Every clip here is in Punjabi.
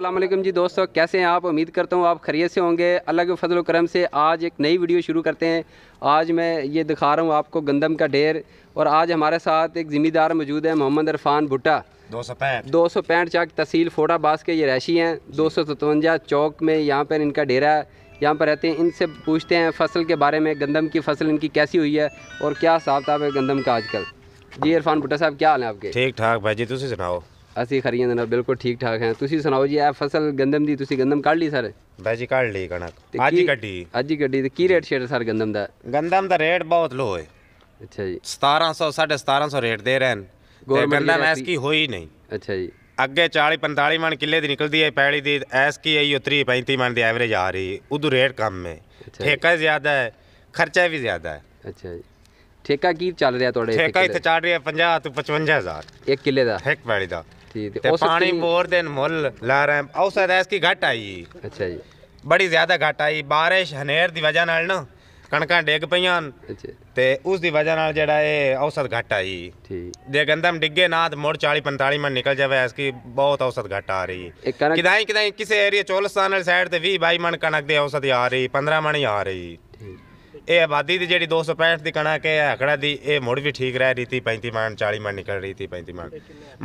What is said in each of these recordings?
अल्लाह जी दोस्तों कैसे हैं आप उम्मीद करता हूँ आप खरीय से होंगे अल्लाह के फजल करम से आज एक नई वीडियो शुरू करते हैं आज मैं ये दिखा रहा हूँ आपको गंदम का ढेर और आज हमारे साथ एक ज़िम्मेदार मौजूद है मोहम्मद इरफान भुट्टा दो सौ पैंठ दो सौ पैंठ चाक तहसील फोटाबास के ये रैशी हैं दो सौ सतवंजा चौक में यहाँ पर इनका डेरा है यहाँ पर रहते हैं इनसे पूछते हैं फसल के बारे में गंदम की फसल इनकी कैसी हुई है और क्या हिसाब ताब है गंदम का आजकल जी इरफान भुट्टा साहब क्या हाल है आपके ठीक ठाक भाई जी तुम सुनाओ ਅਸੀਂ ਖਰੀਆਂ ਦੇ ਨਾਲ ਬਿਲਕੁਲ ਠੀਕ ਠਾਕ ਹਾਂ ਤੁਸੀਂ ਸੁਣਾਓ ਜੀ ਇਹ ਫਸਲ ਗੰਦਮ ਦੀ ਤੁਸੀਂ ਗੰਦਮ ਕੱਢ ਲਈ ਸਰ ਬਾਈ ਜੀ ਕੱਢ ਲਈ ਕਣਕ ਅੱਜ ਹੀ ਕੱਢੀ ਅੱਜ ਹੀ ਕੱਢੀ ਤੇ ਕੀ ਰੇਟ ਸ਼ੇਰ ਸਰ ਗੰਦਮ ਦਾ ਗੰਦਮ ਦਾ ਰੇਟ ਬਹੁਤ ਲੋ ਹੈ ਅੱਛਾ ਜੀ 1700 1750 ਰੇਟ ਦੇ ਰਹੇ ਨੇ ਗੰਦਮ ਐਸ ਕੀ ਹੋਈ ਨਹੀਂ ਅੱਛਾ ਜੀ ਅੱਗੇ 40 45 ਮਣ ਕਿੱਲੇ ਦੀ ਨਿਕਲਦੀ ਹੈ ਪੈਲੀ ਦੀ ਐਸ ਕੀ ਆਈ 30 35 ਮਣ ਦੀ ਐਵਰੇਜ ਆ ਰਹੀ ਉਦੋਂ ਰੇਟ ਕਮ ਹੈ ਠੇਕਾ ਜ਼ਿਆਦਾ ਹੈ ਖਰਚਾ ਵੀ ਜ਼ਿਆਦਾ ਹੈ ਅੱਛਾ ਜੀ ਠੇਕਾ ਕੀ ਚੱਲ ਰਿਹਾ ਤੁਹਾਡੇ ਠੇਕਾ ਇੱਥੇ ਚੱਲ ਰਿਹਾ 50 ਤੋਂ 55000 ਇੱਕ ਕਿੱਲੇ ਦਾ ਇੱਕ ਪੈਲੀ ਦਾ ਤੇ ਉਸ ਪਾਣੀ ਮੋਰ दिन ਮੁੱਲ ਲਾ रहे हैं ਐਸ ਕੀ ਘਟ ਆਈ ਅੱਛਾ ਜੀ ਬੜੀ ਜ਼ਿਆਦਾ ਘਟ ਆਈ ਬਾਰਿਸ਼ ਹਨੇਰ ਦੀ ਵਜ੍ਹਾ ਨਾਲ ਨਾ ਕਣਕਾਂ ਡਿੱਗ ਪਈਆਂ ਅੱਛਾ ਤੇ ਉਸ ਦੀ ਵਜ੍ਹਾ ਨਾਲ ਜਿਹੜਾ ਇਹ ਔਸਤ ਘਟ ਆਈ ਠੀਕ ਜੇ ਗੰਦਮ ਡਿੱਗੇ ਨਾ ਤੇ ਮੋੜ 40 45 ਮਣ ਨਿਕਲ ਜਾਵੇ ਕੀ ਬਹੁਤ ਔਸਤ ਘਟ ਆ ਰਹੀ ਕਿਦਾਈ ਕਿਦਾਈ ਕਿਸੇ ਏਰੀਆ ਚੋਲਸਤਾਨ ਵਾਲੀ ਸਾਈਡ ਤੇ 20 22 ਮਣ ਕਣਕ ਦੀ ਔਸਤ ਆ ਰਹੀ 15 ਮਣ ਆ ਰਹੀ ਠੀਕ ਇਹ ਆਬਾਦੀ ਦੀ ਜਿਹੜੀ 265 ਦੀ ਕਣਾ ਕੇ ਹਕੜਾ ਦੀ ਇਹ ਮੁੜ ਵੀ ਠੀਕ ਰਹਿ ਰਹੀ ਸੀ 35 ਮਣ 40 ਮਣ ਨਿਕਲ ਰਹੀ ਸੀ 35 ਮਣ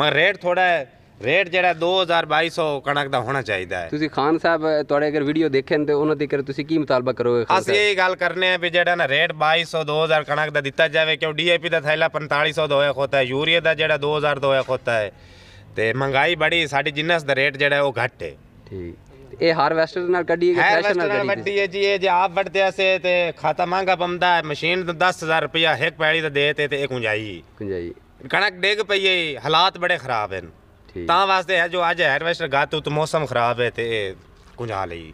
ਮਗਰ ਰੇਟ ਥੋੜਾ ਹੈ ਰੇਟ ਜਿਹੜਾ 2200 ਕਣਕ ਦਾ ਹੋਣਾ ਚਾਹੀਦਾ ਹੈ ਤੁਸੀਂ ਖਾਨ ਸਾਹਿਬ ਤੁਹਾਡੇ ਅਗਰ ਵੀਡੀਓ ਦੇਖਣ ਤੇ ਉਹਨਾਂ ਦੇ ਕਰ ਤੁਸੀਂ ਕੀ ਮਤਾਲਬਾ ਕਰੋਗੇ ਅਸੀਂ ਇਹ ਗੱਲ ਕਰਨੇ ਆ ਵੀ ਜਿਹੜਾ ਨਾ ਰੇਟ 2200 2000 ਕਣਕ ਦਾ ਦਿੱਤਾ ਜਾਵੇ ਕਿਉਂ ਡੀਏਪੀ ਦਾ ਥੈਲਾ 4500 ਦੋਇਆ ਖੋਤਾ ਹੈ ਯੂਰੀਆ ਦਾ ਜਿਹੜਾ 2000 ਦੋਇਆ ਖੋਤਾ ਹੈ ਤੇ ਮਹਿੰਗਾਈ ਬੜੀ ਸਾਡੀ ਜਿੰਨਸ ਦਾ ਰੇਟ ਜਿਹੜਾ ਉਹ ਘਟੇ ਠੀਕ ਇਹ ਹਾਰਵੈਸਟਰ ਨਾਲ ਕੱਢੀ ਹੈ ਕਿ ਥ੍ਰੈਸ਼ਰ ਨਾਲ ਕੱਢੀ ਵੱਡੀ ਹੈ ਜੀ ਇਹ ਜੇ ਆਪ ਵੱਢਦੇ ਆਸੇ ਤੇ ਖਾਤਾ ਮੰਗਾ ਪੰਦਾ ਹੈ ਮਸ਼ੀਨ ਦਾ 10000 ਰੁਪਇਆ ਇੱਕ ਪੈੜੀ ਦਾ ਦੇ ਤੇ ਤੇ ਇਹ ਕੁੰਜਾਈ ਕੁੰਜਾਈ ਕਣਕ ਡੇਗ ਪਈ ਹੈ ਹਾਲਾਤ ਬੜੇ ਖਰਾਬ ਹਨ ਤਾਂ ਵਾਸਤੇ ਹੈ ਜੋ ਅੱਜ ਹਾਰਵੈਸਟਰ ਗਾਤੂ ਤੇ ਮੌਸਮ ਖਰਾਬ ਹੈ ਤੇ ਕੁੰਜਾ ਲਈ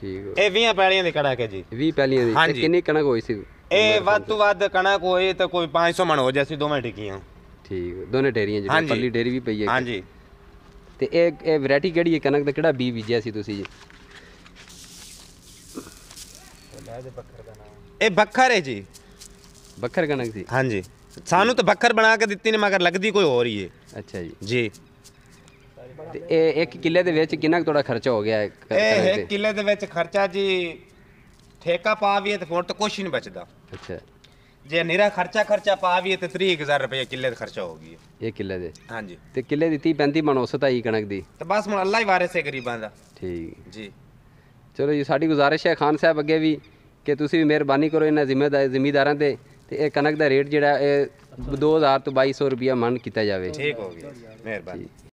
ਠੀਕ ਇਹ 20 ਪੈੜੀਆਂ ਦੀ ਕਣਕ ਹੈ ਜੀ 20 ਪੈੜੀਆਂ ਦੀ ਕਿੰਨੀ ਕਣਕ ਹੋਈ ਸੀ ਇਹ ਵੱਧ ਤੋਂ ਵੱਧ ਕਣਕ ਹੋਈ ਤਾਂ ਕੋਈ 500 ਮਣ ਹੋ ਜਾਸੀ ਦੋਵੇਂ ਟਿੱਕੀਆਂ ਠੀਕ ਦੋਨੇ ਡੇਰੀਆਂ ਜਿਹੜੀ ਪੱਲੀ ਡੇਰੀ ਵੀ ਪਈ ਹੈ ਹਾਂਜੀ ਤੇ ਇਹ ਇਹ ਵੈਰਾਈਟੀ ਕਿਹੜੀ ਹੈ ਕਣਕ ਦਾ ਕਿਹੜਾ ਬੀ ਬੀਜਿਆ ਸੀ ਤੁਸੀਂ ਜੀ ਇਹ ਬੱਖਰ ਹੈ ਜੀ ਬੱਖਰ ਕਣਕ ਸੀ ਹਾਂਜੀ ਸਾਨੂੰ ਤਾਂ ਬੱਖਰ ਬਣਾ ਕੇ ਦਿੱਤੀ ਨੇ ਮਗਰ ਲੱਗਦੀ ਕੋਈ ਹੋਰ ਹੀ ਹੈ ਅੱਛਾ ਜੀ ਜੀ ਤੇ ਇਹ ਇੱਕ ਕਿੱਲੇ ਦੇ ਵਿੱਚ ਕਿੰਨਾ ਕੁ ਤੁਹਾਡਾ ਖਰਚਾ ਹੋ ਗਿਆ ਇਹ ਇੱਕ ਕਿੱਲੇ ਦੇ ਵਿੱਚ ਖਰਚਾ ਜੀ ਠੇਕਾ ਪਾ ਵੀ ਤੇ ਤੇ ਫੁੱਟ ਕੁਛ ਨਹੀਂ ਬਚਦਾ ਅੱਛਾ ਜੇ ਨਿਹਰਾ ਖਰਚਾ ਖਰਚਾ ਪਾ ਵੀ ਤੇ 30000 ਰੁਪਏ ਕਿੱਲੇ ਦਾ ਖਰਚਾ ਹੋ ਗਈ ਇਹ ਕਿੱਲੇ ਦੇ ਹਾਂਜੀ ਤੇ ਕਿੱਲੇ ਦਿੱਤੀ ਪੈਂਦੀ 35 ਮਣ ਉਸਤ ਕਣਕ ਦੀ ਤੇ ਬਸ ਹੁਣ ਅੱਲਾ ਹੀ ਵਾਰਿਸ ਹੈ ਗਰੀਬਾਂ ਦਾ ਠੀਕ ਜੀ ਚਲੋ ਜੀ ਸਾਡੀ ਗੁਜ਼ਾਰਿਸ਼ ਹੈ ਖਾਨ ਸਾਹਿਬ ਅੱਗੇ ਵੀ ਕਿ ਤੁਸੀਂ ਵੀ ਮਿਹਰਬਾਨੀ ਕਰੋ ਇਹਨਾਂ ਜ਼ਿੰਮੇਦਾਰ ਜ਼ਿੰਮੇਦਾਰਾਂ ਤੇ ਤੇ ਇਹ ਕਣਕ ਦਾ ਰੇਟ ਜਿਹੜਾ ਇਹ 2000 ਤੋਂ 2200 ਰੁਪਿਆ ਮੰਨ ਕੀਤਾ ਜਾਵੇ ਠੀਕ ਹੋ ਗਿਆ ਮਿਹਰਬਾਨੀ